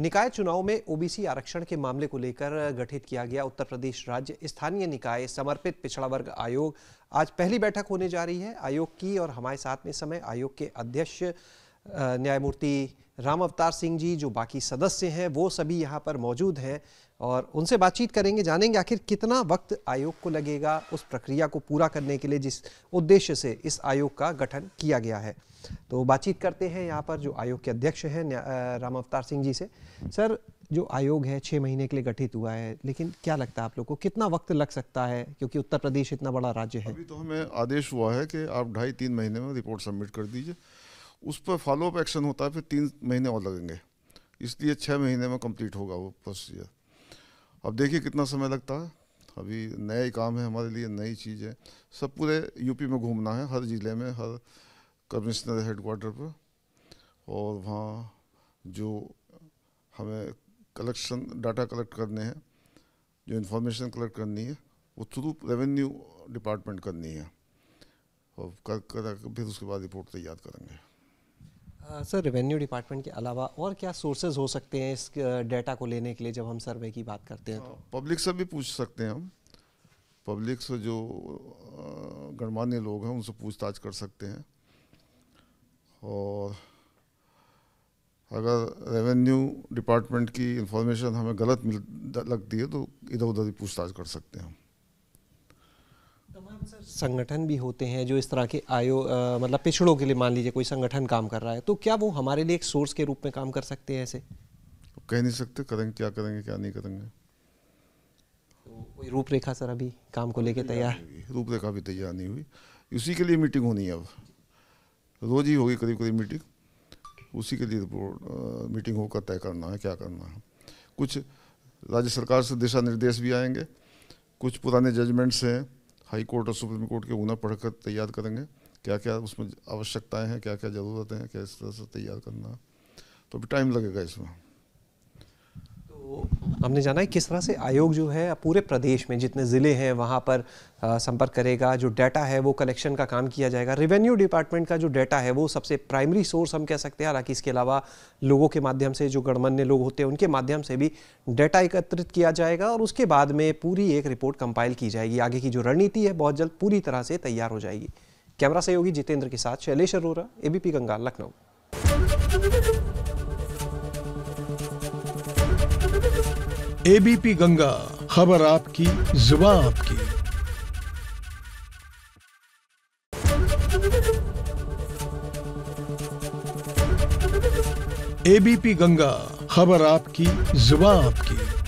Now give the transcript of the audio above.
निकाय चुनाव में ओबीसी आरक्षण के मामले को लेकर गठित किया गया उत्तर प्रदेश राज्य स्थानीय निकाय समर्पित पिछड़ा वर्ग आयोग आज पहली बैठक होने जा रही है आयोग की और हमारे साथ में समय आयोग के अध्यक्ष न्यायमूर्ति राम अवतार सिंह जी जो बाकी सदस्य हैं वो सभी यहाँ पर मौजूद हैं और उनसे बातचीत करेंगे जानेंगे आखिर कितना वक्त आयोग को लगेगा उस प्रक्रिया को पूरा करने के लिए जिस उद्देश्य से इस आयोग का गठन किया गया है तो बातचीत करते हैं यहाँ पर जो आयोग के अध्यक्ष हैं राम अवतार सिंह जी से सर जो आयोग है छः महीने के लिए गठित हुआ है लेकिन क्या लगता है आप लोग को कितना वक्त लग सकता है क्योंकि उत्तर प्रदेश इतना बड़ा राज्य है अभी तो हमें आदेश हुआ है कि आप ढाई तीन महीने में रिपोर्ट सबमिट कर दीजिए उस पर फॉलोअप एक्शन होता है फिर तीन महीने और लगेंगे इसलिए छः महीने में कंप्लीट होगा वो प्रोसीजर अब देखिए कितना समय लगता है अभी नए काम है हमारे लिए नई चीज़ है सब पूरे यूपी में घूमना है हर ज़िले में हर कमिश्नर हेडकोार्टर पर और वहाँ जो हमें कलेक्शन डाटा कलेक्ट करने हैं जो इन्फॉर्मेशन कलेक्ट करनी है वो थ्रू रेवेन्यू डिपार्टमेंट करनी है और कर कर फिर उसके बाद रिपोर्ट तैयार करेंगे सर रेवेन्यू डिपार्टमेंट के अलावा और क्या सोर्सेज हो सकते हैं इस डेटा को लेने के लिए जब हम सर्वे की बात करते हैं तो पब्लिक हाँ, से भी पूछ सकते हैं हम पब्लिक से जो गणमान्य लोग हैं उनसे पूछताछ कर सकते हैं और अगर रेवेन्यू डिपार्टमेंट की इंफॉर्मेशन हमें गलत मिल लगती है तो इधर उधर भी पूछताछ कर सकते हैं हम संगठन भी होते हैं जो इस तरह के आयो आ, मतलब पिछड़ों के लिए मान लीजिए कोई संगठन काम कर रहा है तो क्या वो हमारे लिए एक सोर्स के रूप में काम कर सकते हैं ऐसे कह नहीं सकते करेंगे क्या करेंगे क्या नहीं करेंगे तो कोई रूपरेखा सर अभी काम को लेके तैयार रूपरेखा भी तैयार नहीं हुई उसी के लिए मीटिंग होनी है अब रोज ही होगी करीब करीब मीटिंग उसी के लिए रिपोर्ट मीटिंग होकर तय करना है क्या करना है कुछ राज्य सरकार से दिशा निर्देश भी आएंगे कुछ पुराने जजमेंट्स हैं हाई कोर्ट और सुप्रीम कोर्ट के गुना पढ़कर तैयार करेंगे क्या क्या उसमें आवश्यकताएं हैं क्या क्या ज़रूरतें हैं क्या इस तरह से तैयार करना तो भी टाइम लगेगा इसमें हमने जाना है किस तरह से आयोग जो है पूरे प्रदेश में जितने ज़िले हैं वहाँ पर संपर्क करेगा जो डाटा है वो कलेक्शन का काम किया जाएगा रेवेन्यू डिपार्टमेंट का जो डाटा है वो सबसे प्राइमरी सोर्स हम कह सकते हैं हालांकि इसके अलावा लोगों के माध्यम से जो गणमान्य लोग होते हैं उनके माध्यम से भी डाटा एकत्रित किया जाएगा और उसके बाद में पूरी एक रिपोर्ट कंपाइल की जाएगी आगे की जो रणनीति है बहुत जल्द पूरी तरह से तैयार हो जाएगी कैमरा सहयोगी जितेंद्र के साथ शैलेश अरोरा एबीपी गंगा लखनऊ एबीपी गंगा खबर आपकी जुबा आपकी एबीपी गंगा खबर आपकी जुबा आपकी